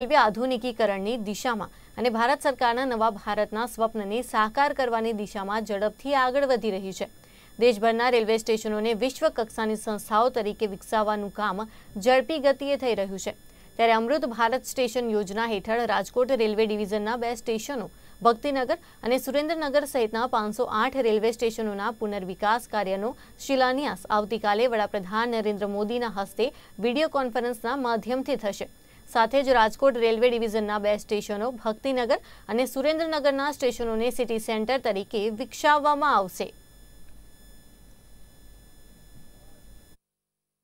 આધુનિકીકરણની દિશામાં અને ભારત સરકારના નવા ભારતના સ્વપ્નને સાકાર કરવાની દિશામાં ઝડપથી આગળ વધી રહી છે દેશભરના રેલવે સ્ટેશનોને વિશ્વ કક્ષાની સંસ્થાઓ તરીકે વિકસાવવાનું કામ ઝડપી ગતિએ થઈ રહ્યું છે ત્યારે અમૃત ભારત સ્ટેશન યોજના હેઠળ રાજકોટ રેલવે ડિવિઝનના બે સ્ટેશનો ભક્તિનગર અને સુરેન્દ્રનગર સહિતના પાંચસો આઠ રેલવે સ્ટેશનોના પુનર્વિકાસ કાર્યનો શિલાન્યાસ આવતીકાલે વડાપ્રધાન નરેન્દ્ર મોદીના હસ્તે વિડીયો કોન્ફરન્સના માધ્યમથી થશે સાથે જ રાજકોટ રેલવે ડિવિઝન ના બે સ્ટેશનો ભક્તિનગર અને સુરેન્દ્રનગર ના સ્ટેશનો ને સિટી સેન્ટર તરીકે વિકસાવવામાં આવશે.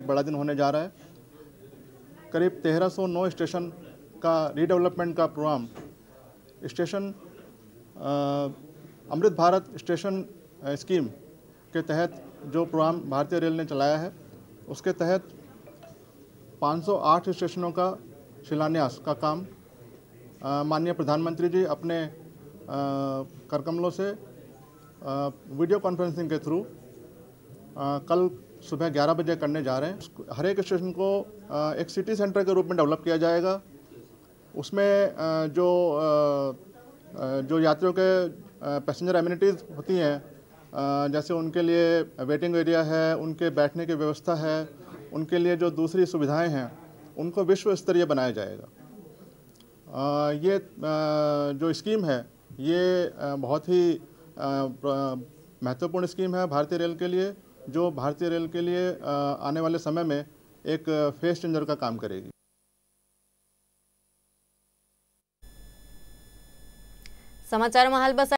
બڑا દિન હોને જા رہا છે. કરીબ 1309 સ્ટેશન કા રીડેવલપમેન્ટ કા programme station Amrit Bharat station scheme કે તહત જો પ્રોગ્રામ ભારતીય રેલ ને ચલાયા હૈ ઉસકે તહત 508 સ્ટેશનો કા शिलान्यास का काम माननीय प्रधानमंत्री जी अपने करकमलों से आ, वीडियो कॉन्फ्रेंसिंग के थ्रू कल सुबह 11 बजे करने जा रहे हैं हर एक स्टेशन को आ, एक सिटी सेंटर के रूप में डेवलप किया जाएगा उसमें आ, जो जो यात्रियों के पैसेंजर एम्यूनिटीज़ होती हैं जैसे उनके लिए वेटिंग एरिया है उनके बैठने की व्यवस्था है उनके लिए जो दूसरी सुविधाएं हैं उनको विश्व स्तरीय बनाया जाएगा आ, ये आ, जो स्कीम है ये आ, बहुत ही महत्वपूर्ण स्कीम है भारतीय रेल के लिए जो भारतीय रेल के लिए आने वाले समय में एक फेस चेंजर का काम करेगी समाचार में बस